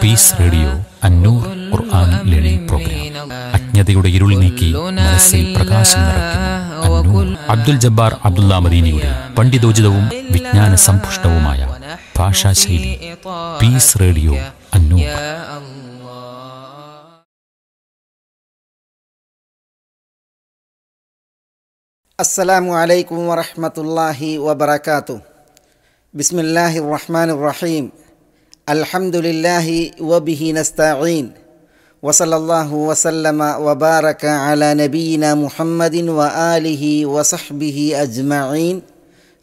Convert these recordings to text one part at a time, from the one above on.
Piece radio Annoor Quran programme അജ്ഞതയുടെ ഇരുൾ നീക്കി മനസ്സിൽ പ്രകാശം നിറയ്ക്കുന്നു അബ്ദുൽ ജബ്ബാർ അബ്ദുല്ല മദീനിയുടെ പണ്ഡിതോചിതവും വിജ്ഞാന സമ്പുഷ്ടവുമായ ഭാഷാശൈലി പീസ് റേഡിയോ അന്നൂർ അസ്സലാമു അലൈക്കും വറഹ്മത്തുള്ളാഹി വബറകാതുഹു ബിസ്മില്ലാഹിർ റഹ്മാനിർ റഹീം അൽഹംദുലില്ലാഹി വബിഹി നസ്തഈൻ വസല്ലല്ലാഹു വസല്ലമ വബാറക അല നബീന മുഹമ്മദിൻ വ ആലിഹി വസഹ്ബിഹി അജ്മഈൻ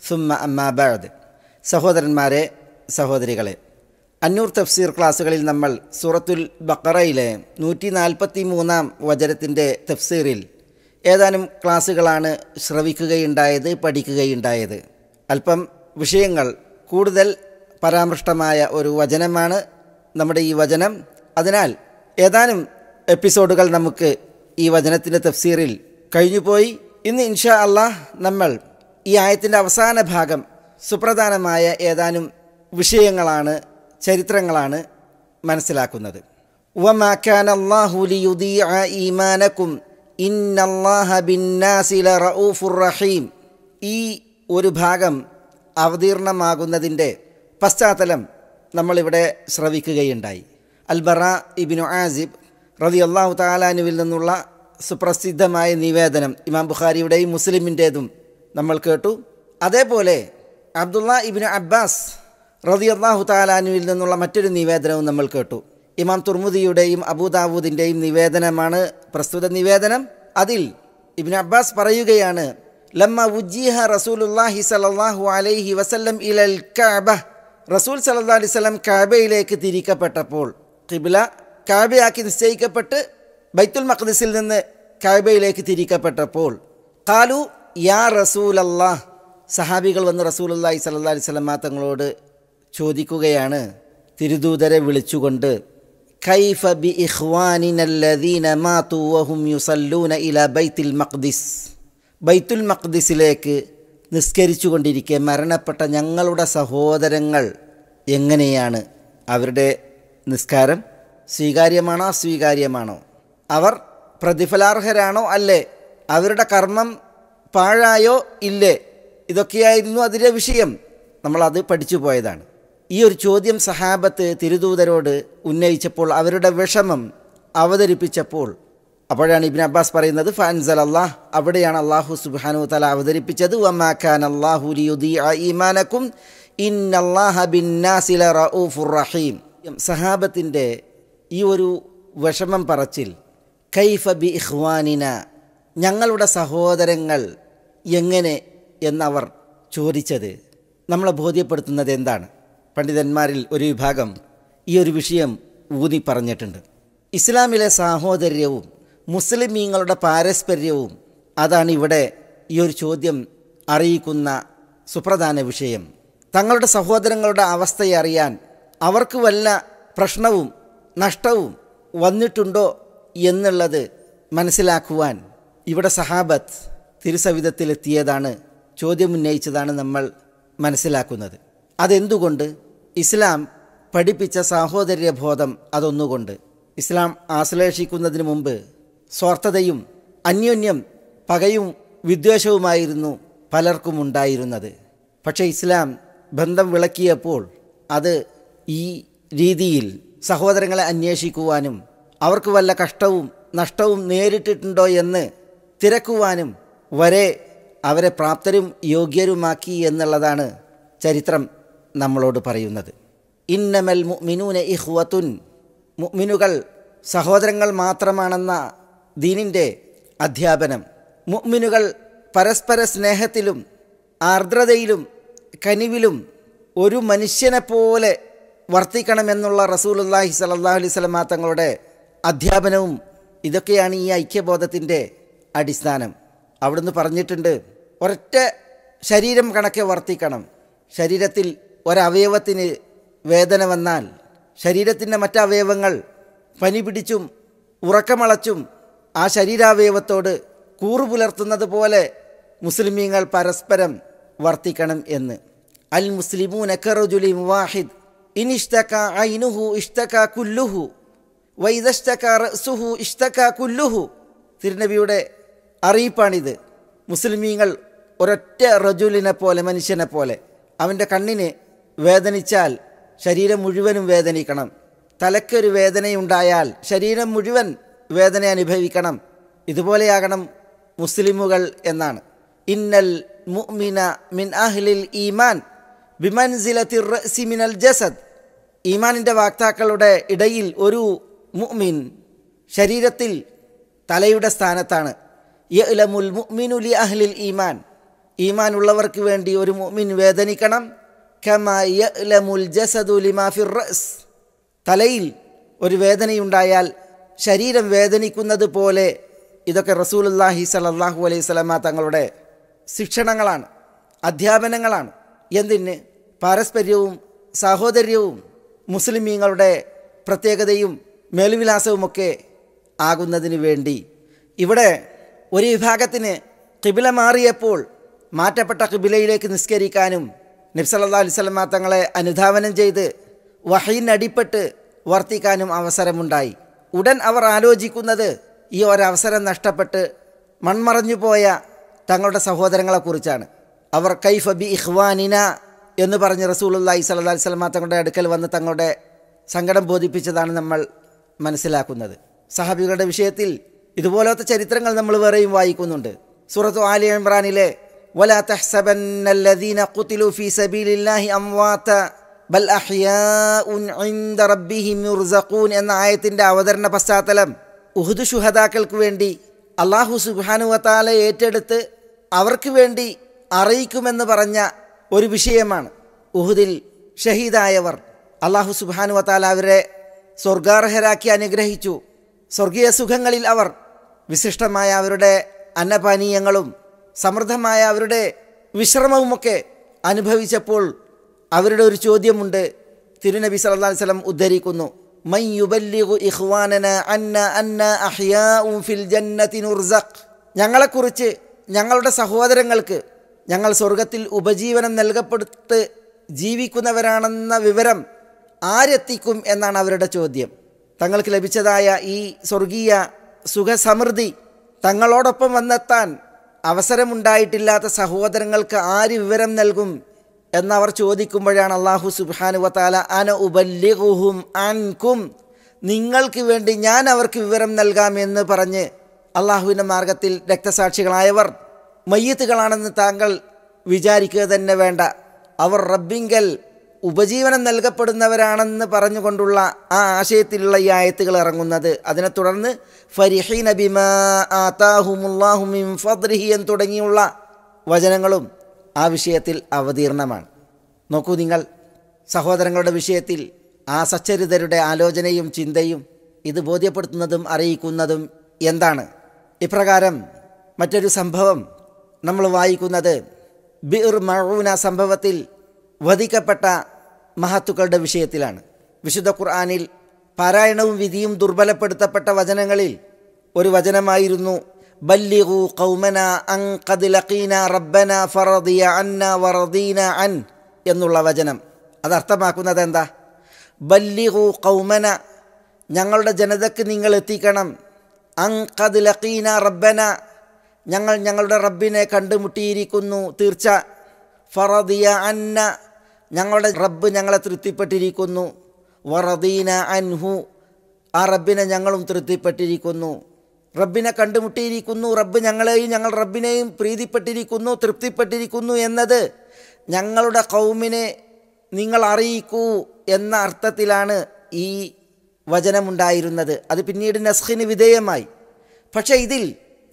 സുമ്മ അമ്മാബാദ് സഹോദരന്മാരെ സഹോദരികളെ അന്നൂർ തഫ്സീർ ക്ലാസ്സുകളിൽ നമ്മൾ സൂറത്തുൽ ബക്കറയിലെ നൂറ്റി നാൽപ്പത്തി മൂന്നാം വചനത്തിൻ്റെ തഫ്സീറിൽ ഏതാനും ക്ലാസ്സുകളാണ് ശ്രവിക്കുകയുണ്ടായത് പഠിക്കുകയുണ്ടായത് അല്പം വിഷയങ്ങൾ കൂടുതൽ പരാമൃഷ്ടമായ ഒരു വചനമാണ് നമ്മുടെ ഈ വചനം അതിനാൽ ഏതാനും എപ്പിസോഡുകൾ നമുക്ക് ഈ വചനത്തിൻ്റെ തഫ്സീറിൽ കഴിഞ്ഞുപോയി ഇന്ന് ഇൻഷാ അള്ളാഹ് നമ്മൾ ഈ ആയത്തിൻ്റെ അവസാന ഭാഗം സുപ്രധാനമായ ഏതാനും വിഷയങ്ങളാണ് ചരിത്രങ്ങളാണ് മനസ്സിലാക്കുന്നത് وَمَا ഈ ഒരു ഭാഗം അവതീർണമാകുന്നതിൻ്റെ പശ്ചാത്തലം നമ്മളിവിടെ ശ്രവിക്കുകയുണ്ടായി അൽബറ ഇബിനു ആസിബ് റതി അള്ളാഹു താലാനുവിൽ നിന്നുള്ള സുപ്രസിദ്ധമായ നിവേദനം ഇമാം ബുഖാരിയുടെയും മുസ്ലിമിൻ്റേതും നമ്മൾ കേട്ടു അതേപോലെ അബ്ദുള്ള ഇബിനു അബ്ബാസ് റതി അള്ളാഹു താലാനുവിൽ നിന്നുള്ള മറ്റൊരു നിവേദനവും നമ്മൾ കേട്ടു ഇമാം തുർമുദിയുടെയും അബൂദാവൂദിൻ്റെയും നിവേദനമാണ് പ്രസ്തുത നിവേദനം അതിൽ ഇബിൻ അബ്ബാസ് പറയുകയാണ് ലമ്മ ഉജ്ജീഹ റസൂലുല്ലാഹി സലഹു അലൈഹി വസല്ലം ഇലൽ കഅബ റസൂൽ സല്ലാ അലിസ്ലം കാബയിലേക്ക് തിരിക്കപ്പെട്ടപ്പോൾ കിബില കാബയാക്കി നിശ്ചയിക്കപ്പെട്ട് ബൈത്തുൽ മഖ്ദിസിൽ നിന്ന് കാബയിലേക്ക് തിരിക്കപ്പെട്ടപ്പോൾ കാലു യാ റസൂൽ സഹാബികൾ വന്ന് റസൂൽ അല്ലാഹി സല്ലാ അലിസ്ലം തങ്ങളോട് ചോദിക്കുകയാണ് തിരുദൂതരെ വിളിച്ചുകൊണ്ട് കൈഫ ബി ഇഖ്വാനിനല്ലദീന മാതു വഹും യുസല്ലൂന ഇല ബൈത്തുൽ മഖ്ദിസ് ബൈത്തുൽ മഖ്ദിസിലേക്ക് നിസ്കരിച്ചു കൊണ്ടിരിക്കെ മരണപ്പെട്ട ഞങ്ങളുടെ സഹോദരങ്ങൾ എങ്ങനെയാണ് അവരുടെ നിസ്കാരം സ്വീകാര്യമാണോ അസ്വീകാര്യമാണോ അവർ പ്രതിഫലാർഹരാണോ അല്ലേ അവരുടെ കർമ്മം പാഴായോ ഇല്ലേ ഇതൊക്കെയായിരുന്നു അതിലെ വിഷയം നമ്മളത് പഠിച്ചു പോയതാണ് ഈ ഒരു ചോദ്യം സഹാബത്ത് തിരുദൂതരോട് ഉന്നയിച്ചപ്പോൾ അവരുടെ വിഷമം അവതരിപ്പിച്ചപ്പോൾ അപ്പോഴാണ് ഇബിൻ അബ്ബാസ് പറയുന്നത് ഫാൻസൽ അള്ളാഹ് അവിടെയാണ് അള്ളാഹു സുബാനു തല അവതരിപ്പിച്ചത് സഹാബത്തിൻ്റെ ഈ ഒരു വിഷമം പറച്ചിൽ കൈഫ ബി ഇഹ്വാനിന ഞങ്ങളുടെ സഹോദരങ്ങൾ എങ്ങനെ എന്നവർ ചോദിച്ചത് നമ്മളെ ബോധ്യപ്പെടുത്തുന്നത് എന്താണ് പണ്ഡിതന്മാരിൽ ഒരു വിഭാഗം ഈ ഒരു വിഷയം ഊന്നി പറഞ്ഞിട്ടുണ്ട് ഇസ്ലാമിലെ സാഹോദര്യവും മുസ്ലിമീങ്ങളുടെ പാരസ്പര്യവും അതാണ് ഇവിടെ ഈ ഒരു ചോദ്യം അറിയിക്കുന്ന സുപ്രധാന വിഷയം തങ്ങളുടെ സഹോദരങ്ങളുടെ അവസ്ഥയെ അറിയാൻ അവർക്ക് വല്ല പ്രശ്നവും നഷ്ടവും വന്നിട്ടുണ്ടോ എന്നുള്ളത് മനസ്സിലാക്കുവാൻ ഇവിടെ സഹാബത്ത് തിരുസവിധത്തിലെത്തിയതാണ് ഉന്നയിച്ചതാണ് നമ്മൾ മനസ്സിലാക്കുന്നത് അതെന്തുകൊണ്ട് ഇസ്ലാം പഠിപ്പിച്ച സാഹോദര്യബോധം അതൊന്നുകൊണ്ട് ഇസ്ലാം ആശ്ലേഷിക്കുന്നതിന് മുമ്പ് സ്വാർത്ഥതയും അന്യോന്യം പകയും വിദ്വേഷവുമായിരുന്നു പലർക്കും ഉണ്ടായിരുന്നത് പക്ഷേ ഇസ്ലാം ബന്ധം വിളക്കിയപ്പോൾ അത് ഈ രീതിയിൽ സഹോദരങ്ങളെ അന്വേഷിക്കുവാനും അവർക്ക് വല്ല കഷ്ടവും നഷ്ടവും നേരിട്ടിട്ടുണ്ടോ എന്ന് തിരക്കുവാനും വരെ അവരെ പ്രാപ്തരും യോഗ്യരുമാക്കി എന്നുള്ളതാണ് ചരിത്രം നമ്മളോട് പറയുന്നത് ഇന്നമൽ മുഅ്മിനൂന ഇഹ്വത്തുൻ മുഅ്മിനുകൾ സഹോദരങ്ങൾ മാത്രമാണെന്ന ദീനിൻ്റെ അധ്യാപനം മുഅ്മിനുകൾ പരസ്പര സ്നേഹത്തിലും ആർദ്രതയിലും കനിവിലും ഒരു മനുഷ്യനെ പോലെ വർത്തിക്കണമെന്നുള്ള റസൂലുല്ലാഹി സലല്ലാഹു അലൈഹി വസല്ലം തങ്ങളുടെ അധ്യാപനവും ഇതൊക്കെയാണ് ഈ ഐക്യബോധത്തിൻ്റെ അടിസ്ഥാനം അവിടുന്ന് പറഞ്ഞിട്ടുണ്ട് ഒരൊറ്റ ശരീരം കണക്കെ വർത്തിക്കണം ശരീരത്തിൽ ഒരവയവത്തിന് വേദന വന്നാൽ ശരീരത്തിൻ്റെ മറ്റവയവങ്ങൾ പനി പിടിച്ചും ഉറക്കമളച്ചും ആ ശരീരാവയവത്തോട് കൂറു പുലർത്തുന്നത് പോലെ മുസ്ലിമീങ്ങൾ പരസ്പരം വർത്തിക്കണം എന്ന് അൽ മുസ്ലിമു നക്കറുജുലി മുവാഹിദ് ഇൻ ഐനുഹു ഇഷ്ടക്ക കുല്ലുഹു റസുഹു കുല്ലുഹു തിരുനബിയുടെ അറിയിപ്പാണിത് മുസ്ലിമീങ്ങൾ ഒരൊറ്റ റജുലിനെ പോലെ മനുഷ്യനെ പോലെ അവൻ്റെ കണ്ണിന് വേദനിച്ചാൽ ശരീരം മുഴുവനും വേദനിക്കണം തലയ്ക്കൊരു വേദനയുണ്ടായാൽ ശരീരം മുഴുവൻ വേദന അനുഭവിക്കണം ഇതുപോലെയാകണം മുസ്ലിമുകൾ എന്നാണ് ഇന്നൽ മുഅ്മിന മിൻ അഹ്ലിൽ ഈമാൻ ബിമൻസിലത്തി റഅ്സി മിനൽ ജസദ് ഈമാനിൻ്റെ വാക്താക്കളുടെ ഇടയിൽ ഒരു മുഅ്മിൻ ശരീരത്തിൽ തലയുടെ സ്ഥാനത്താണ് യലമുൽ മുഅ്മിനുലി അഹ്ലിൽ ഈമാൻ ഈമാൻ ഉള്ളവർക്ക് വേണ്ടി ഒരു മുഅ്മിൻ വേദനിക്കണം കമ ജസദു ലിമാ ഫിർ റഅ്സ് തലയിൽ ഒരു വേദനയുണ്ടായാൽ ശരീരം വേദനിക്കുന്നത് പോലെ ഇതൊക്കെ റസൂലുല്ലാഹി സലല്ലാഹു അലൈഹി സ്വലമ തങ്ങളുടെ ശിക്ഷണങ്ങളാണ് അധ്യാപനങ്ങളാണ് എന്തിന് പാരസ്പര്യവും സാഹോദര്യവും മുസ്ലിമീങ്ങളുടെ പ്രത്യേകതയും മേൽവിലാസവുമൊക്കെ ആകുന്നതിന് വേണ്ടി ഇവിടെ ഒരു വിഭാഗത്തിന് കിബില മാറിയപ്പോൾ മാറ്റപ്പെട്ട കിബിലയിലേക്ക് നിസ്കരിക്കാനും അലൈഹി അലിസ്ലമ തങ്ങളെ അനുധാവനം ചെയ്ത് വഹീനടിപ്പെട്ട് വർത്തിക്കാനും അവസരമുണ്ടായി ഉടൻ അവർ ആലോചിക്കുന്നത് ഈ ഒരവസരം നഷ്ടപ്പെട്ട് മൺമറഞ്ഞു പോയ തങ്ങളുടെ സഹോദരങ്ങളെക്കുറിച്ചാണ് അവർ കൈഫ ബി ഇഹ്വാനിന എന്ന് പറഞ്ഞ് റസൂലുല്ലായി സല്ലാ സ്വലമ തങ്ങളുടെ അടുക്കൽ വന്ന് തങ്ങളുടെ സങ്കടം ബോധിപ്പിച്ചതാണ് നമ്മൾ മനസ്സിലാക്കുന്നത് സഹാബികളുടെ വിഷയത്തിൽ ഇതുപോലത്തെ ചരിത്രങ്ങൾ നമ്മൾ വേറെയും വായിക്കുന്നുണ്ട് സൂറത്തു ആലി ഇമ്രാനിലെ വലാ تحسبن الذين സബീലില്ലാഹി അംവാത്ത ബൽ റബ്ബിഹിം എന്ന ആയത്തിൻ്റെ അവതരണ പശ്ചാത്തലം ഉഹുദ് ഷുഹദാക്കൾക്ക് വേണ്ടി അള്ളാഹു സുബാനുവത്താലെ ഏറ്റെടുത്ത് അവർക്ക് വേണ്ടി അറിയിക്കുമെന്ന് പറഞ്ഞ ഒരു വിഷയമാണ് ഉഹുദിൽ ഷഹീദായവർ അള്ളാഹു സുബാനുവത്താൽ അവരെ സ്വർഗാർഹരാക്കി അനുഗ്രഹിച്ചു സ്വർഗീയ സുഖങ്ങളിൽ അവർ വിശിഷ്ടമായ അവരുടെ അന്നപാനീയങ്ങളും സമൃദ്ധമായ അവരുടെ വിശ്രമവുമൊക്കെ അനുഭവിച്ചപ്പോൾ അവരുടെ ഒരു ചോദ്യമുണ്ട് തിരുനബി സല്ലാ സ്വലം ഉദ്ധരിക്കുന്നു അന്ന അഹ്യാഉ ഫിൽ ജന്നത്തി ഞങ്ങളെക്കുറിച്ച് ഞങ്ങളുടെ സഹോദരങ്ങൾക്ക് ഞങ്ങൾ സ്വർഗത്തിൽ ഉപജീവനം നൽകപ്പെടുത്ത് ജീവിക്കുന്നവരാണെന്ന വിവരം ആരെത്തിക്കും എന്നാണ് അവരുടെ ചോദ്യം തങ്ങൾക്ക് ലഭിച്ചതായ ഈ സ്വർഗീയ സുഖസമൃദ്ധി തങ്ങളോടൊപ്പം വന്നെത്താൻ അവസരമുണ്ടായിട്ടില്ലാത്ത സഹോദരങ്ങൾക്ക് ആര് വിവരം നൽകും എന്നവർ ചോദിക്കുമ്പോഴാണ് അള്ളാഹു സുബാനുവത്താല അന ഉബല്ലിഹും അൻകും നിങ്ങൾക്ക് വേണ്ടി ഞാൻ അവർക്ക് വിവരം നൽകാം എന്ന് പറഞ്ഞ് അള്ളാഹുവിൻ്റെ മാർഗത്തിൽ രക്തസാക്ഷികളായവർ മയ്യത്തുകളാണെന്ന് താങ്കൾ വിചാരിക്കുക തന്നെ വേണ്ട അവർ റബ്ബിങ്കൽ ഉപജീവനം നൽകപ്പെടുന്നവരാണെന്ന് പറഞ്ഞുകൊണ്ടുള്ള ആ ആശയത്തിലുള്ള ഈ ആയത്തുകൾ ഇറങ്ങുന്നത് അതിനെ തുടർന്ന് ഫരിഹി നബിമാ ആതാഹുമുല്ലാഹുമിൻ ഫദ്രിഹി എന്ന് തുടങ്ങിയുള്ള വചനങ്ങളും ആ വിഷയത്തിൽ അവതീർണമാണ് നോക്കൂ നിങ്ങൾ സഹോദരങ്ങളുടെ വിഷയത്തിൽ ആ സച്ചരിതരുടെ ആലോചനയും ചിന്തയും ഇത് ബോധ്യപ്പെടുത്തുന്നതും അറിയിക്കുന്നതും എന്താണ് ഇപ്രകാരം മറ്റൊരു സംഭവം നമ്മൾ വായിക്കുന്നത് ബിർ മഴൂന സംഭവത്തിൽ വധിക്കപ്പെട്ട മഹത്തുക്കളുടെ വിഷയത്തിലാണ് വിശുദ്ധ ഖുർആാനിൽ പാരായണവും വിധിയും ദുർബലപ്പെടുത്തപ്പെട്ട വചനങ്ങളിൽ ഒരു വചനമായിരുന്നു بلغوا قومنا അൻ قد لقينا ربنا فرضي عنا ورضينا عن എന്നുള്ള വചനം അത് അർത്ഥമാക്കുന്നത് എന്താ ബല്ലിഹു കൗമന ഞങ്ങളുടെ ജനതയ്ക്ക് നിങ്ങൾ എത്തിക്കണം അൻ കത് ലഖീന റബ്ബന ഞങ്ങൾ ഞങ്ങളുടെ റബ്ബിനെ കണ്ടുമുട്ടിയിരിക്കുന്നു തീർച്ച ഫറദിയ അന്ന ഞങ്ങളുടെ റബ്ബ് ഞങ്ങളെ തൃപ്തിപ്പെട്ടിരിക്കുന്നു വറദീന അൻഹു ആ റബ്ബിനെ ഞങ്ങളും തൃപ്തിപ്പെട്ടിരിക്കുന്നു റബ്ബിനെ കണ്ടുമുട്ടിയിരിക്കുന്നു റബ്ബ് ഞങ്ങളെയും ഞങ്ങൾ റബ്ബിനെയും പ്രീതിപ്പെട്ടിരിക്കുന്നു തൃപ്തിപ്പെട്ടിരിക്കുന്നു എന്നത് ഞങ്ങളുടെ കൗമിനെ നിങ്ങൾ അറിയിക്കൂ എന്ന അർത്ഥത്തിലാണ് ഈ വചനമുണ്ടായിരുന്നത് അത് പിന്നീട് നസ്ഖിന് വിധേയമായി പക്ഷേ ഇതിൽ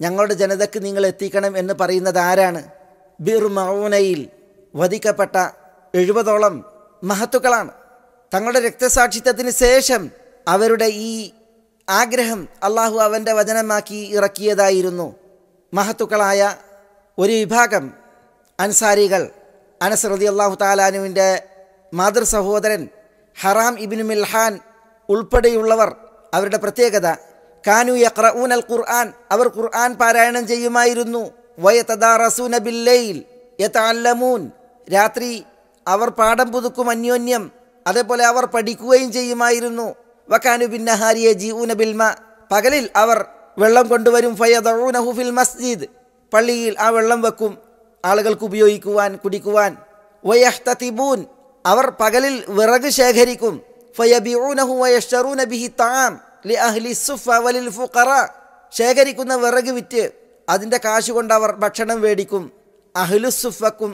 ഞങ്ങളുടെ ജനതയ്ക്ക് നിങ്ങൾ എത്തിക്കണം എന്ന് പറയുന്നത് ആരാണ് ബിർ മൗനയിൽ വധിക്കപ്പെട്ട എഴുപതോളം മഹത്തുക്കളാണ് തങ്ങളുടെ രക്തസാക്ഷിത്വത്തിന് ശേഷം അവരുടെ ഈ ആഗ്രഹം അള്ളാഹു അവൻ്റെ വചനമാക്കി ഇറക്കിയതായിരുന്നു മഹത്തുക്കളായ ഒരു വിഭാഗം അൻസാരികൾ അനസ് റതി അള്ളാഹു താലാനുവിൻ്റെ മാതൃ സഹോദരൻ ഹറാം ഇബിനു മിൽഹാൻ ഉൾപ്പെടെയുള്ളവർ അവരുടെ പ്രത്യേകത കാനു യഖ്റഊൻ അൽ ഖുർആൻ അവർ ഖുർആൻ പാരായണം ചെയ്യുമായിരുന്നു വയതദാറസൂന ബില്ലൈൽ യതഅല്ലമൂൻ രാത്രി അവർ പാഠം പുതുക്കും അന്യോന്യം അതേപോലെ അവർ പഠിക്കുകയും ചെയ്യുമായിരുന്നു വക്കാനു ബിന്നഹാരിയെ ജീഊന ബിൽമ പകലിൽ അവർ വെള്ളം കൊണ്ടുവരും ഫയദഊനഹു ഫിൽ മസ്ജിദ് പള്ളിയിൽ ആ വെള്ളം വെക്കും ആളുകൾക്ക് ഉപയോഗിക്കുവാൻ കുടിക്കുവാൻ വയഹ്തതിബൂൻ അവർ പകലിൽ വിറക് ശേഖരിക്കും ഫയബിഊനഹു വയഷ്റൂന ബിഹി താം ലി അഹ്ലി സുഫ വലിൽ ഫുഖറ ശേഖരിക്കുന്ന വിറക് വിറ്റ് അതിൻ്റെ കാശ് കൊണ്ട് അവർ ഭക്ഷണം മേടിക്കും അഹ്ലുസുഫക്കും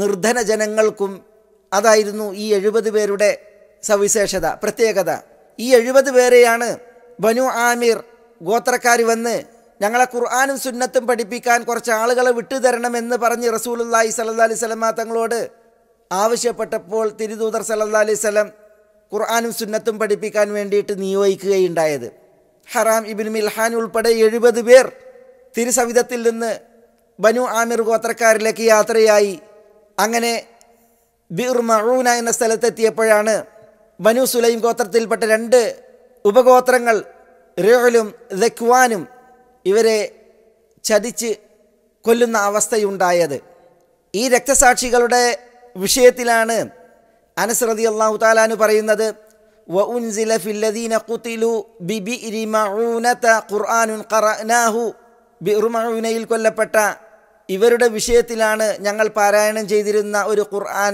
നിർധന ജനങ്ങൾക്കും അതായിരുന്നു ഈ എഴുപത് പേരുടെ സവിശേഷത പ്രത്യേകത ഈ എഴുപത് പേരെയാണ് ബനു ആമിർ ഗോത്രക്കാർ വന്ന് ഞങ്ങളെ ഖുർആാനും സുന്നത്തും പഠിപ്പിക്കാൻ കുറച്ച് ആളുകളെ വിട്ടുതരണമെന്ന് പറഞ്ഞ് റസൂലുല്ലാഹി സല്ലാ അലൈഹി സ്വലമ തങ്ങളോട് ആവശ്യപ്പെട്ടപ്പോൾ തിരുദൂതർ സല്ലാ അലൈഹി സ്വലം ഖുർആാനും സുന്നത്തും പഠിപ്പിക്കാൻ വേണ്ടിയിട്ട് നിയോഗിക്കുകയുണ്ടായത് ഹറാം ഇബിൻ മിൽഹാൻ ഉൾപ്പെടെ എഴുപത് പേർ തിരുസവിധത്തിൽ നിന്ന് ബനു ആമിർ ഗോത്രക്കാരിലേക്ക് യാത്രയായി അങ്ങനെ ബിർ മറൂന എന്ന സ്ഥലത്തെത്തിയപ്പോഴാണ് ബനു സുലൈം ഗോത്രത്തിൽപ്പെട്ട രണ്ട് ഉപഗോത്രങ്ങൾ റോലും ദക്വാനും ഇവരെ ചതിച്ച് കൊല്ലുന്ന അവസ്ഥയുണ്ടായത് ഈ രക്തസാക്ഷികളുടെ വിഷയത്തിലാണ് അനസ് റതി അള്ളാഹു താലാന് പറയുന്നത് وأنزل കൊല്ലപ്പെട്ട ഇവരുടെ വിഷയത്തിലാണ് ഞങ്ങൾ പാരായണം ചെയ്തിരുന്ന ഒരു ഖുർആൻ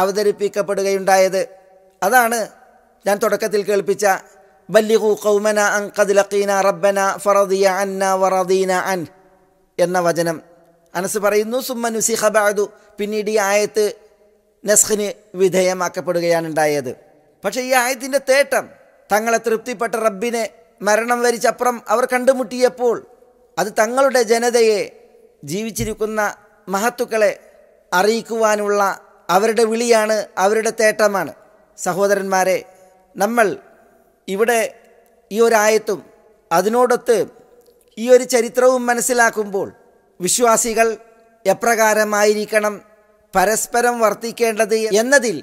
അവതരിപ്പിക്കപ്പെടുകയുണ്ടായത് അതാണ് ഞാൻ തുടക്കത്തിൽ കേൾപ്പിച്ച ബല്ലിഖു കൗമന അൻ കദ്ലഖീന റബ്ബന ഫറദിയ അന്ന വറദീന അൻ എന്ന വചനം അനസ് പറയുന്നു സുമ്മനുസി ഹബാദു പിന്നീട് ഈ ആയത്ത് നസ്ഖിന് വിധേയമാക്കപ്പെടുകയാണ് ഉണ്ടായത് പക്ഷേ ഈ ആയത്തിൻ്റെ തേട്ടം തങ്ങളെ തൃപ്തിപ്പെട്ട റബ്ബിനെ മരണം വരിച്ചപ്പുറം അവർ കണ്ടുമുട്ടിയപ്പോൾ അത് തങ്ങളുടെ ജനതയെ ജീവിച്ചിരിക്കുന്ന മഹത്തുക്കളെ അറിയിക്കുവാനുള്ള അവരുടെ വിളിയാണ് അവരുടെ തേട്ടമാണ് സഹോദരന്മാരെ നമ്മൾ ഇവിടെ ഈ ഒരായത്തും അതിനോടൊത്ത് ഈ ഒരു ചരിത്രവും മനസ്സിലാക്കുമ്പോൾ വിശ്വാസികൾ എപ്രകാരമായിരിക്കണം പരസ്പരം വർത്തിക്കേണ്ടത് എന്നതിൽ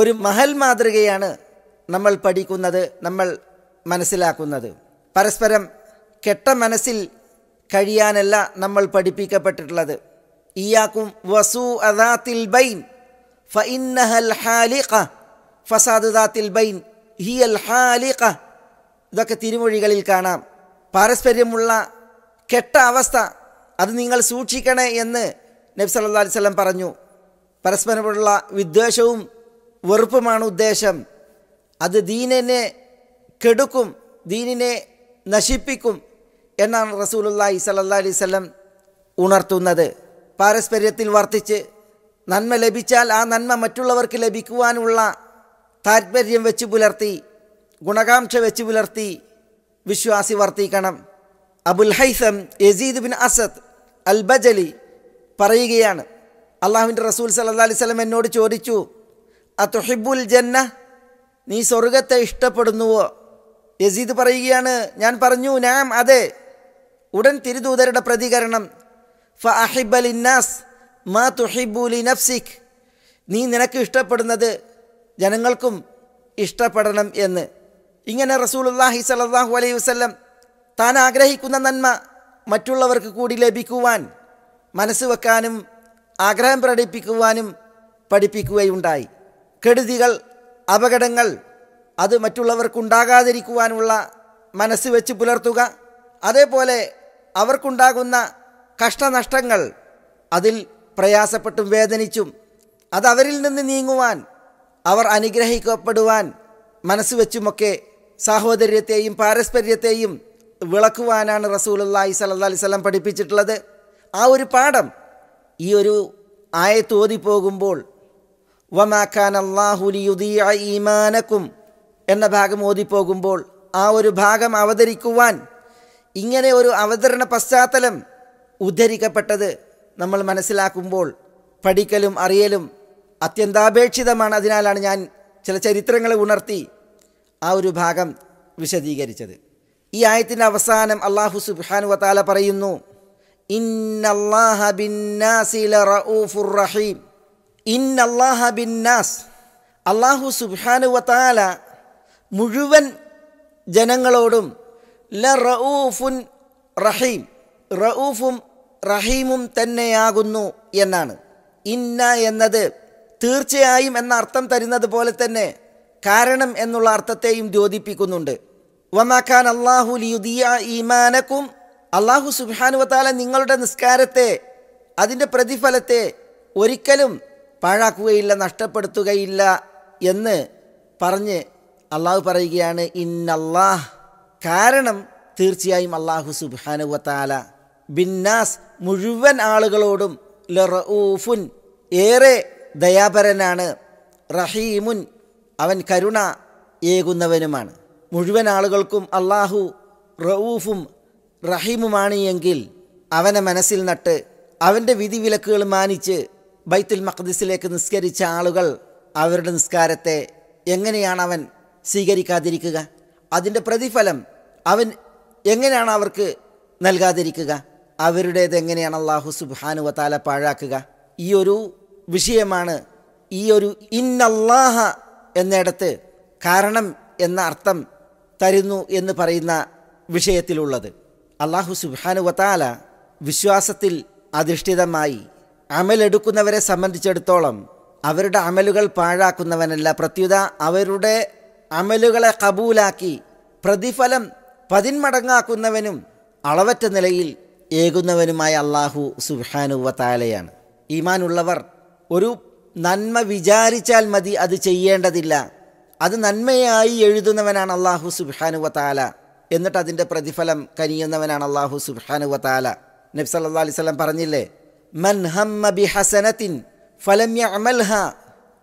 ഒരു മഹൽ മാതൃകയാണ് നമ്മൾ പഠിക്കുന്നത് നമ്മൾ മനസ്സിലാക്കുന്നത് പരസ്പരം കെട്ട മനസ്സിൽ കഴിയാനല്ല നമ്മൾ പഠിപ്പിക്കപ്പെട്ടിട്ടുള്ളത് ഇയാക്കും വസു അദാത്തിൽ ബൈൻ ഫഇന്നഹൽ ഹാലിഖ ഫസാദ് ദാത്തിൽ ബൈൻ ഹിയൽ ഹാലിഖ ഇതൊക്കെ തിരുമൊഴികളിൽ കാണാം പാരസ്പര്യമുള്ള കെട്ട അവസ്ഥ അത് നിങ്ങൾ സൂക്ഷിക്കണേ എന്ന് നബി അലൈഹി അലിസ്ലം പറഞ്ഞു പരസ്പരമുള്ള വിദ്വേഷവും വെറുപ്പുമാണ് ഉദ്ദേശം അത് ദീനിനെ കെടുക്കും ദീനിനെ നശിപ്പിക്കും എന്നാണ് റസൂലുല്ലാഹി അലൈഹി അലൈവല്ലം ഉണർത്തുന്നത് പാരസ്പര്യത്തിൽ വർത്തിച്ച് നന്മ ലഭിച്ചാൽ ആ നന്മ മറ്റുള്ളവർക്ക് ലഭിക്കുവാനുള്ള താത്പര്യം വെച്ച് പുലർത്തി ഗുണകാംക്ഷ വെച്ച് പുലർത്തി വിശ്വാസി വർത്തിക്കണം Abul Haisam Yazid bin Asad al Bajali പറയുകയാണ് അള്ളാഹുവിൻ്റെ റസൂൽ സല്ലാ അലൈഹി സ്വലം എന്നോട് ചോദിച്ചു അത്തുഹിബുൽ ജന്ന നീ സ്വർഗത്തെ ഇഷ്ടപ്പെടുന്നുവോ യസീദ് പറയുകയാണ് ഞാൻ പറഞ്ഞു നാം അതെ ഉടൻ തിരുദൂതരുടെ പ്രതികരണം ഫ അഹിബൽ ഇന്നാസ് മാ തുഹിബുലി നഫ്സിഖ് നീ നിനക്ക് ഇഷ്ടപ്പെടുന്നത് ജനങ്ങൾക്കും ഇഷ്ടപ്പെടണം എന്ന് ഇങ്ങനെ റസൂലുല്ലാഹി സലാഹു അലൈഹി വസ്ല്ലം താൻ ആഗ്രഹിക്കുന്ന നന്മ മറ്റുള്ളവർക്ക് കൂടി ലഭിക്കുവാൻ മനസ്സ് വെക്കാനും ആഗ്രഹം പ്രകടിപ്പിക്കുവാനും പഠിപ്പിക്കുകയുണ്ടായി കെടുതികൾ അപകടങ്ങൾ അത് മറ്റുള്ളവർക്കുണ്ടാകാതിരിക്കുവാനുള്ള മനസ്സ് വെച്ച് പുലർത്തുക അതേപോലെ അവർക്കുണ്ടാകുന്ന കഷ്ടനഷ്ടങ്ങൾ അതിൽ പ്രയാസപ്പെട്ടും വേദനിച്ചും അതവരിൽ നിന്ന് നീങ്ങുവാൻ അവർ അനുഗ്രഹിക്കപ്പെടുവാൻ മനസ്സ് വെച്ചുമൊക്കെ സാഹോദര്യത്തെയും പാരസ്പര്യത്തെയും വിളക്കുവാനാണ് റസൂലുല്ലാഹി സല്ലാ അലിസ്ലാം പഠിപ്പിച്ചിട്ടുള്ളത് ആ ഒരു പാഠം ഈ ഒരു പോകുമ്പോൾ വമാക്കാൻ അള്ളാഹുലിയുദിയ എന്ന ഭാഗം ഓതിപ്പോകുമ്പോൾ ആ ഒരു ഭാഗം അവതരിക്കുവാൻ ഇങ്ങനെ ഒരു അവതരണ പശ്ചാത്തലം ഉദ്ധരിക്കപ്പെട്ടത് നമ്മൾ മനസ്സിലാക്കുമ്പോൾ പഠിക്കലും അറിയലും അത്യന്താപേക്ഷിതമാണ് അതിനാലാണ് ഞാൻ ചില ചരിത്രങ്ങളെ ഉണർത്തി ആ ഒരു ഭാഗം വിശദീകരിച്ചത് ഈ ആയത്തിൻ്റെ അവസാനം അള്ളാഹു സുബാൻ വത്താല പറയുന്നു അള്ളാഹു സുബാനു വത്താല മുഴുവൻ ജനങ്ങളോടും ല റഊഫുൻ റഹീം റഊഫും റഹീമും തന്നെയാകുന്നു എന്നാണ് ഇന്ന എന്നത് തീർച്ചയായും എന്ന അർത്ഥം തരുന്നത് പോലെ തന്നെ കാരണം എന്നുള്ള അർത്ഥത്തെയും ദ്യോതിപ്പിക്കുന്നുണ്ട് വമാക്കാൻ അള്ളാഹു ലിയുദിയ ഈമാനക്കും അള്ളാഹു സുഹാനുവത്താല നിങ്ങളുടെ നിസ്കാരത്തെ അതിൻ്റെ പ്രതിഫലത്തെ ഒരിക്കലും പാഴാക്കുകയില്ല നഷ്ടപ്പെടുത്തുകയില്ല എന്ന് പറഞ്ഞ് അള്ളാഹു പറയുകയാണ് ഇന്നല്ലാഹ് കാരണം തീർച്ചയായും അള്ളാഹു സുബാനുവത്താല ബിന്നാസ് മുഴുവൻ ആളുകളോടും ലറൂഫുൻ ഏറെ ദയാപരനാണ് റഹീമുൻ അവൻ കരുണ ഏകുന്നവനുമാണ് മുഴുവൻ ആളുകൾക്കും അള്ളാഹു റഊഫും റഹീമുമാണ് എങ്കിൽ അവനെ മനസ്സിൽ നട്ട് അവൻ്റെ വിധിവിലക്കുകൾ മാനിച്ച് ബൈത്തുൽ മഖ്ദിസിലേക്ക് നിസ്കരിച്ച ആളുകൾ അവരുടെ നിസ്കാരത്തെ എങ്ങനെയാണ് അവൻ സ്വീകരിക്കാതിരിക്കുക അതിൻ്റെ പ്രതിഫലം അവൻ എങ്ങനെയാണ് അവർക്ക് നൽകാതിരിക്കുക അവരുടേത് എങ്ങനെയാണ് അള്ളാഹു സുബാനു താല പാഴാക്കുക ഈ ഒരു വിഷയമാണ് ഈ ഒരു ഇന്നല്ലാഹ എന്നിടത്ത് കാരണം എന്ന അർത്ഥം തരുന്നു എന്ന് പറയുന്ന വിഷയത്തിലുള്ളത് അള്ളാഹു സുബാനുവത്താല വിശ്വാസത്തിൽ അധിഷ്ഠിതമായി അമലെടുക്കുന്നവരെ സംബന്ധിച്ചിടത്തോളം അവരുടെ അമലുകൾ പാഴാക്കുന്നവനല്ല പ്രത്യുത അവരുടെ അമലുകളെ കബൂലാക്കി പ്രതിഫലം പതിന്മടങ്ങാക്കുന്നവനും അളവറ്റ നിലയിൽ ഏകുന്നവനുമായ അള്ളാഹു സുബാനുവത്താലയാണ് ഈമാനുള്ളവർ ഒരു നന്മ വിചാരിച്ചാൽ മതി അത് ചെയ്യേണ്ടതില്ല അത് നന്മയായി എഴുതുന്നവനാണ് അള്ളാഹു സുബാനുവ താല എന്നിട്ട് അതിൻ്റെ പ്രതിഫലം കനിയുന്നവനാണ് അള്ളാഹു സുബാനുവ താല നബ്സ് അല്ലാ അലിസ്ലം പറഞ്ഞില്ലേ മൻ ഹമ്മ ബി ഹസനത്തിൻ ഫലം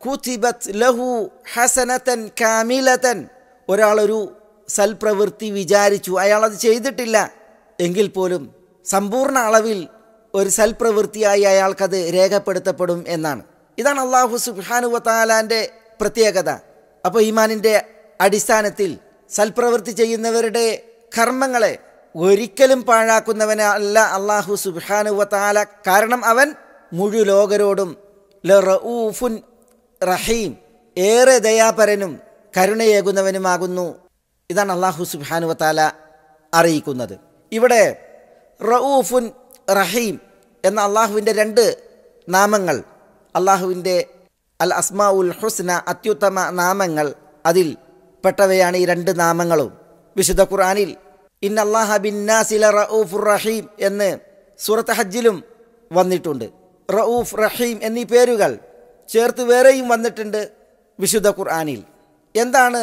കുതിബത് ലഹു ഒരാളൊരു സൽപ്രവൃത്തി വിചാരിച്ചു അയാളത് ചെയ്തിട്ടില്ല എങ്കിൽ പോലും സമ്പൂർണ്ണ അളവിൽ ഒരു സൽപ്രവൃത്തിയായി അയാൾക്കത് രേഖപ്പെടുത്തപ്പെടും എന്നാണ് ഇതാണ് അള്ളാഹു സുബാനുവത്താലാൻ്റെ പ്രത്യേകത അപ്പോൾ ഈമാനിൻ്റെ അടിസ്ഥാനത്തിൽ സൽപ്രവൃത്തി ചെയ്യുന്നവരുടെ കർമ്മങ്ങളെ ഒരിക്കലും പാഴാക്കുന്നവനല്ല അല്ല അള്ളാഹു സുബാനുവത്താല കാരണം അവൻ മുഴു ലോകരോടും ലൂഫുൻ റഹീം ഏറെ ദയാപരനും കരുണയേകുന്നവനുമാകുന്നു ഇതാണ് അള്ളാഹു സുബാനുവത്താല അറിയിക്കുന്നത് ഇവിടെ റഊഫുൻ റഹീം എന്ന അള്ളാഹുവിൻ്റെ രണ്ട് നാമങ്ങൾ അള്ളാഹുവിൻ്റെ അൽ അസ്മാ ഉൽ ഹുസ്ന അത്യുത്തമ നാമങ്ങൾ അതിൽ പെട്ടവയാണ് ഈ രണ്ട് നാമങ്ങളും വിശുദ്ധ ഖുറാനിൽ ഇൻ അള്ളാഹ ബിന്നാസില റഊഫുർ റഹീം എന്ന് സൂറത്ത് ഹജ്ജിലും വന്നിട്ടുണ്ട് റഊഫ് റഹീം എന്നീ പേരുകൾ ചേർത്ത് വേറെയും വന്നിട്ടുണ്ട് വിശുദ്ധ ഖുർആാനിൽ എന്താണ്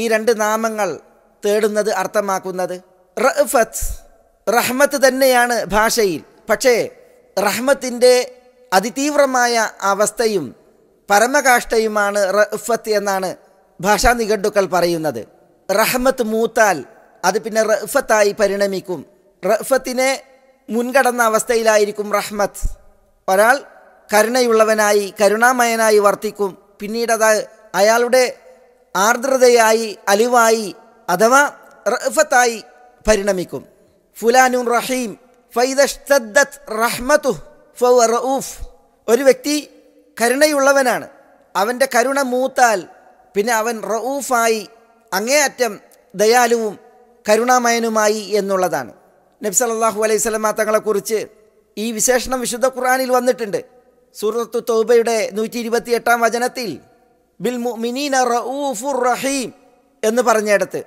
ഈ രണ്ട് നാമങ്ങൾ തേടുന്നത് അർത്ഥമാക്കുന്നത് റഫത്ത് റഹ്മത്ത് തന്നെയാണ് ഭാഷയിൽ പക്ഷേ റഹ്മത്തിൻ്റെ അതിതീവ്രമായ അവസ്ഥയും പരമകാഷ്ടയുമാണ് റഫത്ത് എന്നാണ് ഭാഷാ നിഘണ്ടുക്കൾ പറയുന്നത് റഹ്മത്ത് മൂത്താൽ അത് പിന്നെ റഫത്തായി പരിണമിക്കും റഫത്തിനെ മുൻകടന്ന അവസ്ഥയിലായിരിക്കും റഹ്മത്ത് ഒരാൾ കരുണയുള്ളവനായി കരുണാമയനായി വർത്തിക്കും പിന്നീടത് അയാളുടെ ആർദ്രതയായി അലിവായി അഥവാ റഫത്തായി പരിണമിക്കും ഫുലാനുൻ റഹീം ഫൈദഷ്തദ്ദത്ത് റഹ്മത്തു ഫൗ റഊഫ് ഒരു വ്യക്തി കരുണയുള്ളവനാണ് അവൻ്റെ കരുണ മൂത്താൽ പിന്നെ അവൻ റഊഫായി അങ്ങേയറ്റം ദയാലുവും കരുണാമയനുമായി എന്നുള്ളതാണ് നബി അള്ളാഹു അലൈഹി സ്വലമ തങ്ങളെക്കുറിച്ച് ഈ വിശേഷണം വിശുദ്ധ ഖുറാനിൽ വന്നിട്ടുണ്ട് സൂറത്തു തൗബയുടെ നൂറ്റി ഇരുപത്തി എട്ടാം വചനത്തിൽ ബിൽ മുഅ്മിനീന റഊഫുർ റഹീം എന്ന് പറഞ്ഞിടത്ത്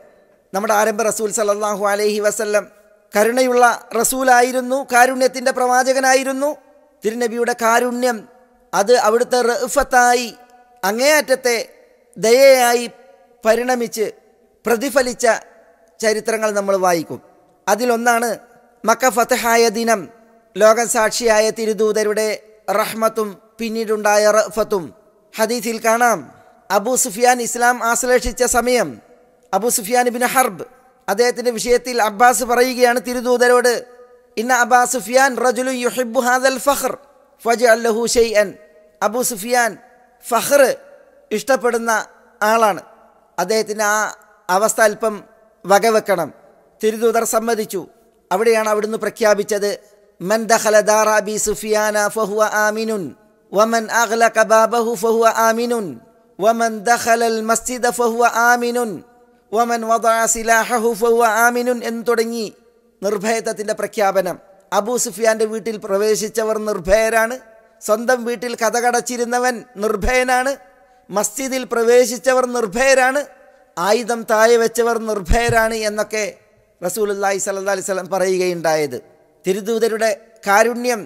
നമ്മുടെ ആരംഭ റസൂൽ സലല്ലാഹു അലൈഹി വസല്ലം കരുണയുള്ള റസൂലായിരുന്നു കാരുണ്യത്തിൻ്റെ പ്രവാചകനായിരുന്നു തിരുനബിയുടെ കാരുണ്യം അത് അവിടുത്തെ റഫത്തായി അങ്ങേയറ്റത്തെ ദയയായി പരിണമിച്ച് പ്രതിഫലിച്ച ചരിത്രങ്ങൾ നമ്മൾ വായിക്കും അതിലൊന്നാണ് മക്ക ഫത്തഹായ ദിനം ലോക സാക്ഷിയായ തിരുദൂതരുടെ റഹ്മത്തും പിന്നീടുണ്ടായ റഫത്തും ഹദീസിൽ കാണാം അബൂ സുഫിയാൻ ഇസ്ലാം ആശ്ലേഷിച്ച സമയം അബൂ സുഫിയാൻ ബിൻ ഹർബ് അദ്ദേഹത്തിൻ്റെ വിഷയത്തിൽ അബ്ബാസ് പറയുകയാണ് തിരുദൂതരോട് ഇന്ന അബാ സുഫിയാൻ റജുലു യുഹിബു ഹാദൽ ഫഹർ ഫജ അല്ലഹു അൻ അബു സുഫിയാൻ ഫഹർ ഇഷ്ടപ്പെടുന്ന ആളാണ് അദ്ദേഹത്തിന് ആ അവസ്ഥ അല്പം വകവെക്കണം തിരുദൂതർ സമ്മതിച്ചു അവിടെയാണ് അവിടുന്ന് പ്രഖ്യാപിച്ചത് മൻ ദഹല ദാറ അബി സുഫിയാന ഫഹുവ ആമിനുൻ വമൻ അഹ്ല കബാബഹു ഫഹുവ ആമിനുൻ വമൻ ദഹലൽ മസ്ജിദ ഫഹുവ ആമിനുൻ വമൻ വദാസിലാഹു ഫൗവ ആമിനുൻ എന്ന് തുടങ്ങി നിർഭയത്വത്തിൻ്റെ പ്രഖ്യാപനം അബൂ സുഫിയാൻ്റെ വീട്ടിൽ പ്രവേശിച്ചവർ നിർഭയരാണ് സ്വന്തം വീട്ടിൽ കഥകടച്ചിരുന്നവൻ നിർഭയനാണ് മസ്ജിദിൽ പ്രവേശിച്ചവർ നിർഭയരാണ് ആയുധം താഴെ വെച്ചവർ നിർഭയരാണ് എന്നൊക്കെ റസൂലുല്ലാഹി സല്ലാ അലൈഹി സ്വലം പറയുകയുണ്ടായത് തിരുദൂതരുടെ കാരുണ്യം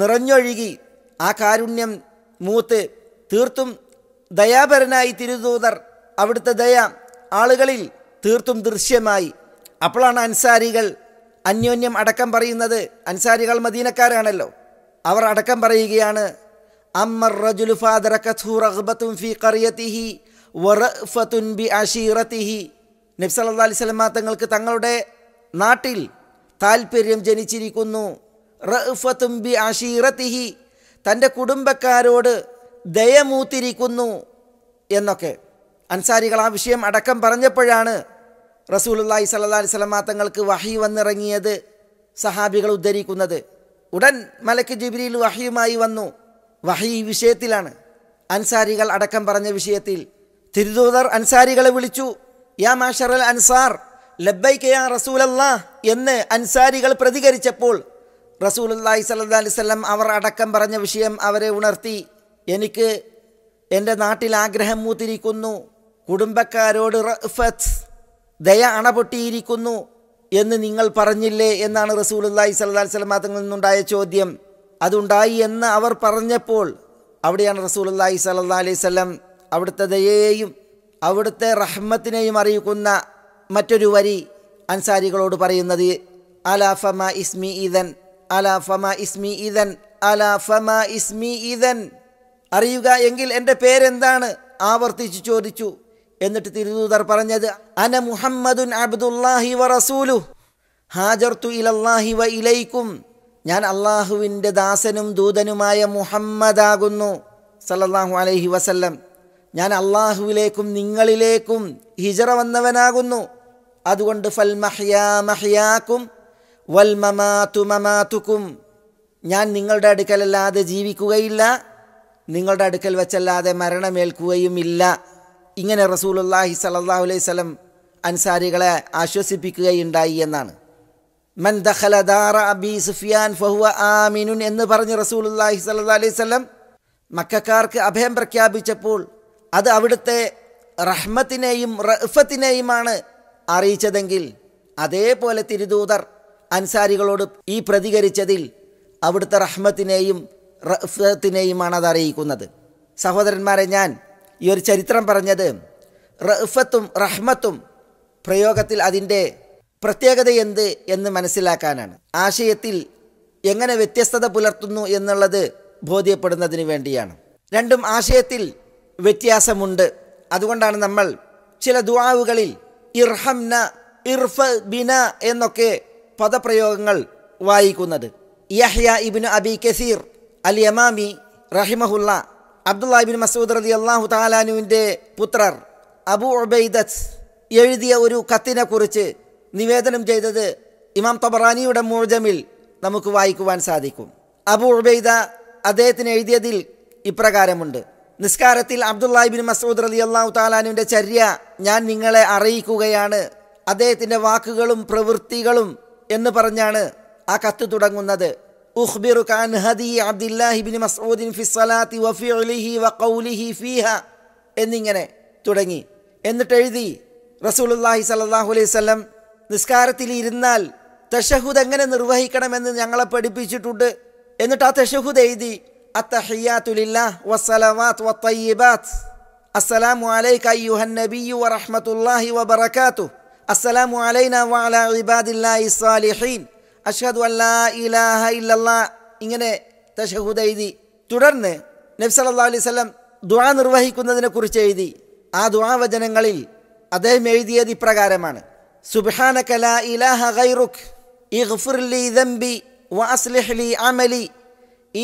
നിറഞ്ഞൊഴുകി ആ കാരുണ്യം മൂത്ത് തീർത്തും ദയാപരനായി തിരുദൂതർ അവിടുത്തെ ദയ ആളുകളിൽ തീർത്തും ദൃശ്യമായി അപ്പോഴാണ് അൻസാരികൾ അന്യോന്യം അടക്കം പറയുന്നത് അൻസാരികൾ മദീനക്കാരാണല്ലോ അവർ അടക്കം പറയുകയാണ് അമ്മർ റജുലു ഫാദറഖത്തും കറിയത്തിഹി വറഫത്തുൻ ബി അഷീറത്തിഹി തങ്ങൾക്ക് തങ്ങളുടെ നാട്ടിൽ താൽപ്പര്യം ജനിച്ചിരിക്കുന്നു റഫത്തും ബി അഷീറത്തിഹി തൻ്റെ കുടുംബക്കാരോട് ദയമൂത്തിരിക്കുന്നു എന്നൊക്കെ അൻസാരികൾ ആ വിഷയം അടക്കം പറഞ്ഞപ്പോഴാണ് റസൂലുല്ലാഹി സല്ലാ അലിസ്ലമാ തങ്ങൾക്ക് വഹി വന്നിറങ്ങിയത് സഹാബികൾ ഉദ്ധരിക്കുന്നത് ഉടൻ മലക്ക് ജിബ്രിയിൽ വഹിയുമായി വന്നു വഹി ഈ വിഷയത്തിലാണ് അൻസാരികൾ അടക്കം പറഞ്ഞ വിഷയത്തിൽ തിരുദൂതർ അൻസാരികളെ വിളിച്ചു യാ മാഷറൽ അൻസാർ ലബ്ബൈക്ക് യാ റസൂലല്ലാ എന്ന് അൻസാരികൾ പ്രതികരിച്ചപ്പോൾ റസൂലുല്ലാഹി സല്ലാ അലിസ്ലം അവർ അടക്കം പറഞ്ഞ വിഷയം അവരെ ഉണർത്തി എനിക്ക് എൻ്റെ നാട്ടിൽ ആഗ്രഹം മൂത്തിരിക്കുന്നു കുടുംബക്കാരോട് റഫത്ത് ദയ അണപൊട്ടിയിരിക്കുന്നു എന്ന് നിങ്ങൾ പറഞ്ഞില്ലേ എന്നാണ് റസൂലുല്ലാഹി സല്ലാ സ്വലമാ നിന്നുണ്ടായ ചോദ്യം അതുണ്ടായി എന്ന് അവർ പറഞ്ഞപ്പോൾ അവിടെയാണ് റസൂലുല്ലാഹി സല്ലാ അലൈഹി സ്വലം അവിടുത്തെ ദയയെയും അവിടുത്തെ റഹ്മത്തിനെയും അറിയിക്കുന്ന മറ്റൊരു വരി അൻസാരികളോട് പറയുന്നത് അലാഫമ ഇസ്മി ഈദൻ അലാഫമ ഇസ്മി ഈദൻ അലാഫമ ഇസ്മി ഈദൻ അറിയുക എങ്കിൽ എൻ്റെ പേരെന്താണ് ആവർത്തിച്ച് ചോദിച്ചു എന്നിട്ട് തിരുദൂതർ പറഞ്ഞത് അന മുഹമ്മദുൻ അബ്ദുല്ലാഹി വ റസൂലു ഹാജർത്തു ഇലല്ലാഹി വ ഇലൈക്കും ഞാൻ അള്ളാഹുവിൻ്റെ ദാസനും ദൂതനുമായ മുഹമ്മദാകുന്നു സല്ലല്ലാഹു അലൈഹി വസല്ലം ഞാൻ അള്ളാഹുവിലേക്കും നിങ്ങളിലേക്കും ഹിജറ വന്നവനാകുന്നു അതുകൊണ്ട് ഫൽ മഹ്യാ മഹ്യാക്കും വൽ മമാതു മമാതുക്കും ഞാൻ നിങ്ങളുടെ അടുക്കലല്ലാതെ ജീവിക്കുകയില്ല നിങ്ങളുടെ അടുക്കൽ വെച്ചല്ലാതെ മരണമേൽക്കുകയുമില്ല ഇങ്ങനെ റസൂലുല്ലാഹി സലല്ലാഹു അലൈഹി സ്വലം അൻസാരികളെ ആശ്വസിപ്പിക്കുകയുണ്ടായി എന്നാണ് മൻ ദഖല ദാറ അബി സുഫിയാൻ ഫഹുവ ആമിനുൻ എന്ന് പറഞ്ഞ് റസൂലുല്ലാഹി സല്ലാ അലൈഹി സ്വലം മക്കാർക്ക് അഭയം പ്രഖ്യാപിച്ചപ്പോൾ അത് അവിടുത്തെ റഹ്മത്തിനെയും റഫത്തിനെയുമാണ് അറിയിച്ചതെങ്കിൽ അതേപോലെ തിരുദൂതർ അൻസാരികളോട് ഈ പ്രതികരിച്ചതിൽ അവിടുത്തെ റഹ്മത്തിനെയും റഫത്തിനെയുമാണ് അത് അറിയിക്കുന്നത് സഹോദരന്മാരെ ഞാൻ ഈ ഒരു ചരിത്രം പറഞ്ഞത് റഫത്തും റഹ്മത്തും പ്രയോഗത്തിൽ അതിൻ്റെ പ്രത്യേകത എന്ത് എന്ന് മനസ്സിലാക്കാനാണ് ആശയത്തിൽ എങ്ങനെ വ്യത്യസ്തത പുലർത്തുന്നു എന്നുള്ളത് ബോധ്യപ്പെടുന്നതിന് വേണ്ടിയാണ് രണ്ടും ആശയത്തിൽ വ്യത്യാസമുണ്ട് അതുകൊണ്ടാണ് നമ്മൾ ചില ദുവാവുകളിൽ ഇർഹംന ഇർഫ ബിന എന്നൊക്കെ പദപ്രയോഗങ്ങൾ വായിക്കുന്നത് യഹ്യ ഇബിന് അബി കസീർ അൽ യമാമി റഹിമഹുല്ല അബ്ദുല്ലാഹിബിൻ മസൂദ് റതി അള്ളാഹു താലാനുവിൻ്റെ പുത്രർ അബു ഒബൈദത്ത് എഴുതിയ ഒരു കത്തിനെക്കുറിച്ച് നിവേദനം ചെയ്തത് ഇമാം തബറാനിയുടെ മൂർജമിൽ നമുക്ക് വായിക്കുവാൻ സാധിക്കും അബു ഉബൈദ അദ്ദേഹത്തിന് എഴുതിയതിൽ ഇപ്രകാരമുണ്ട് നിസ്കാരത്തിൽ അബ്ദുല്ലാഹിബിൻ മസൂദ് റലി അള്ളാഹു താലാനുവിൻ്റെ ചര്യ ഞാൻ നിങ്ങളെ അറിയിക്കുകയാണ് അദ്ദേഹത്തിൻ്റെ വാക്കുകളും പ്രവൃത്തികളും എന്ന് പറഞ്ഞാണ് ആ കത്ത് തുടങ്ങുന്നത് أخبرك عن هدي عبد الله بن مسعود في الصلاة وفعله وقوله فيها എന്നിങ്ങനെ തുടങ്ങി എന്നിട്ട് എഴുതി റസൂലുല്ലാഹി സല്ലാഹു അലൈഹി സ്വലം നിസ്കാരത്തിൽ ഇരുന്നാൽ തഷഹുദ് എങ്ങനെ നിർവഹിക്കണമെന്ന് ഞങ്ങളെ പഠിപ്പിച്ചിട്ടുണ്ട് എന്നിട്ട് ആ തഷഹുദ് എഴുതി അത്തഹിയാത്തുലില്ലാ വസ്സലവാത്ത് വത്തയ്യബാത്ത് അസ്സലാമു അലൈക യുഹൻ നബിയു വബറകാതു അസ്സലാമു അലൈന വഅല ഇബാദില്ലാഹി സ്വാലിഹീൻ അഷ്ഹദു അല്ലാ ഇലാഹ ഇല്ലല്ലാ ഇങ്ങനെ തഷഹുദ് എഴുതി തുടർന്ന് നബ്സ് അല്ലാ അലൈഹി സ്വലം ദുആ നിർവഹിക്കുന്നതിനെ കുറിച്ച് എഴുതി ആ ദുആവചനങ്ങളിൽ അദ്ദേഹം എഴുതിയത് ഇപ്രകാരമാണ് സുബ്ഹാനക ലാ ഇലാഹ ഗൈറുക് ഇഗ്ഫിർ ലി ദംബി വഅസ്ലിഹ് ലി അമലി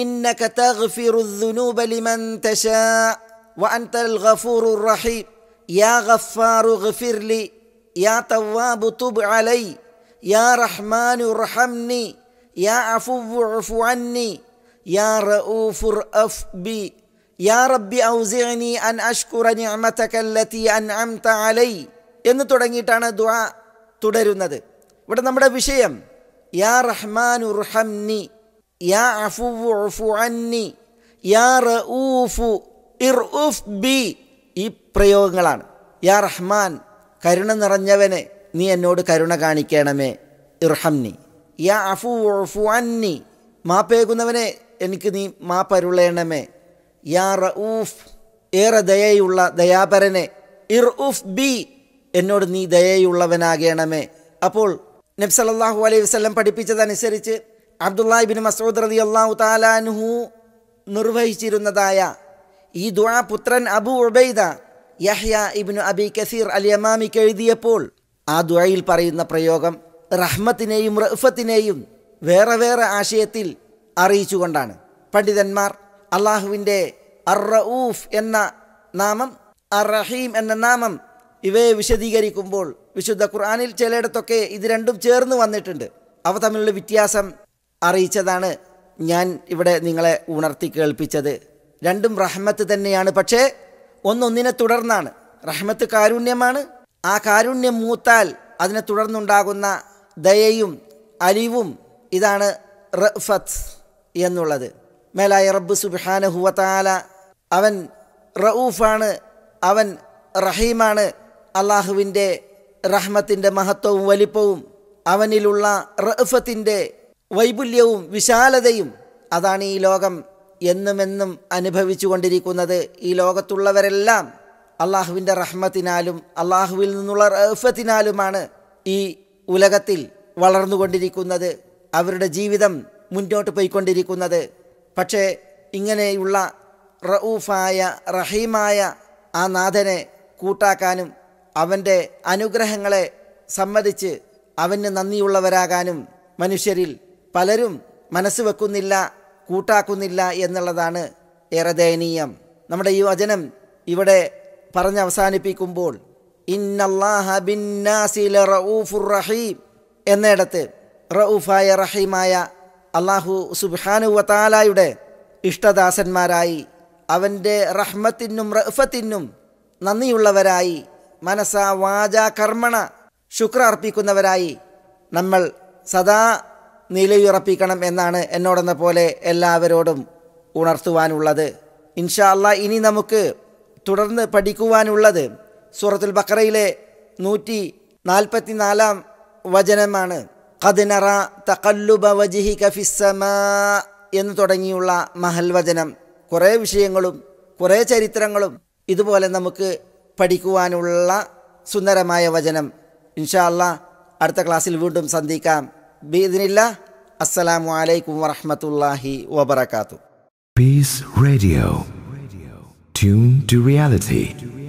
إنك تغفر الذنوب لمن تشاء وأنت الغفور الرحيم يا غفار اغفر لي يا تواب تب علي യാ റഹ്മാനു റഹംനി യാ عني അന്നി യാ റഊഫുർ അഫ് ബി യാ റബ്ബി ഔസിഅനി അൻ അഷ്കുറ നിഅമതകല്ലതി അൻഅംത അലൈ എന്ന് തുടങ്ങിയിട്ടാണ് ദുആ തുടരുന്നത് ഇവിടെ നമ്മുടെ വിഷയം യാ റഹ്മാനു റഹംനി യാ അഫു അന്നി യാ റഊഫു ഇർഉഫ് ബി ഈ പ്രയോഗങ്ങളാണ് യാ റഹ്മാൻ കരുണ നിറഞ്ഞവനെ നീ എന്നോട് കരുണ കാണിക്കണമേ ഇർഹംനി യാ അഫു മാപ്പേകുന്നവനെ എനിക്ക് നീ മാപ്പരുളയണമേ യാ റഊഫ് ഏറെ ദയയുള്ള ദയാപരനെ ഇർ ഉഫ് ബി എന്നോട് നീ ദയയുള്ളവനാകേണമേ അപ്പോൾ നബ്സലല്ലാഹു അലൈഹി വസ്ലം പഠിപ്പിച്ചതനുസരിച്ച് ബിൻ മസൂദ് റതി അള്ളാഹു താലാൻഹു നിർവഹിച്ചിരുന്നതായ ഈ ദുആ പുത്രൻ അബു ഉബൈദ യഹ്യ ഇബിൻ അബി കസീർ അൽ യമാമിക്ക് എഴുതിയപ്പോൾ ആ ദുഴയിൽ പറയുന്ന പ്രയോഗം റഹ്മത്തിനെയും റഫത്തിനെയും വേറെ വേറെ ആശയത്തിൽ കൊണ്ടാണ് പണ്ഡിതന്മാർ അള്ളാഹുവിൻ്റെ അറൂഫ് എന്ന നാമം അറഹീം എന്ന നാമം ഇവയെ വിശദീകരിക്കുമ്പോൾ വിശുദ്ധ ഖുർആാനിൽ ചിലയിടത്തൊക്കെ ഇത് രണ്ടും ചേർന്ന് വന്നിട്ടുണ്ട് അവ തമ്മിലുള്ള വ്യത്യാസം അറിയിച്ചതാണ് ഞാൻ ഇവിടെ നിങ്ങളെ ഉണർത്തി കേൾപ്പിച്ചത് രണ്ടും റഹ്മത്ത് തന്നെയാണ് പക്ഷേ ഒന്നൊന്നിനെ തുടർന്നാണ് റഹ്മത്ത് കാരുണ്യമാണ് ആ കാരുണ്യം മൂത്താൽ അതിനെ തുടർന്നുണ്ടാകുന്ന ദയയും അലിവും ഇതാണ് റഫത്ത് എന്നുള്ളത് മേലായ റബ്ബ് ഹുവത്താല അവൻ റഊഫാണ് അവൻ റഹീമാണ് അള്ളാഹുവിൻ്റെ റഹ്മത്തിൻ്റെ മഹത്വവും വലിപ്പവും അവനിലുള്ള റഫത്തിൻ്റെ വൈപുല്യവും വിശാലതയും അതാണ് ഈ ലോകം എന്നുമെന്നും അനുഭവിച്ചു കൊണ്ടിരിക്കുന്നത് ഈ ലോകത്തുള്ളവരെല്ലാം അള്ളാഹുവിൻ്റെ റഹ്മത്തിനാലും അള്ളാഹുവിൽ നിന്നുള്ള റഫത്തിനാലുമാണ് ഈ ഉലകത്തിൽ വളർന്നുകൊണ്ടിരിക്കുന്നത് അവരുടെ ജീവിതം മുന്നോട്ട് പോയിക്കൊണ്ടിരിക്കുന്നത് പക്ഷേ ഇങ്ങനെയുള്ള റഊഫായ റഹീമായ ആ നാഥനെ കൂട്ടാക്കാനും അവൻ്റെ അനുഗ്രഹങ്ങളെ സമ്മതിച്ച് അവന് നന്ദിയുള്ളവരാകാനും മനുഷ്യരിൽ പലരും മനസ്സ് വെക്കുന്നില്ല കൂട്ടാക്കുന്നില്ല എന്നുള്ളതാണ് ഏറെ ദയനീയം നമ്മുടെ ഈ വചനം ഇവിടെ പറഞ്ഞ് അവസാനിപ്പിക്കുമ്പോൾ റഹീം എന്നിടത്ത് റഊഫായ റഹീമായ അള്ളാഹു സുബാനുവത്താലായുടെ ഇഷ്ടദാസന്മാരായി അവൻ്റെ റഹ്മത്തിനും റഫത്തിനും നന്ദിയുള്ളവരായി മനസാ വാച കർമ്മണ ശുക്ര അർപ്പിക്കുന്നവരായി നമ്മൾ സദാ നിലയുറപ്പിക്കണം എന്നാണ് എന്നോടെന്ന പോലെ എല്ലാവരോടും ഉണർത്തുവാനുള്ളത് ഇൻഷാ അല്ല ഇനി നമുക്ക് തുടർന്ന് പഠിക്കുവാനുള്ളത് സൂറത്തുൽ ബക്കറയിലെ നൂറ്റി നാൽപ്പത്തി നാലാം വചനമാണ് കദ്നറ തകല്ലുബ വജിഹി കഫിസമ എന്ന് തുടങ്ങിയുള്ള മഹൽ വചനം കുറേ വിഷയങ്ങളും കുറേ ചരിത്രങ്ങളും ഇതുപോലെ നമുക്ക് പഠിക്കുവാനുള്ള സുന്ദരമായ വചനം ഇൻഷാ അല്ല അടുത്ത ക്ലാസ്സിൽ വീണ്ടും സന്ധിക്കാം ബീദിനില്ല അസ്സലാമു അലൈക്കും വറഹമത്തല്ലാഹി വബർക്കാത്തു peace radio tuned to reality.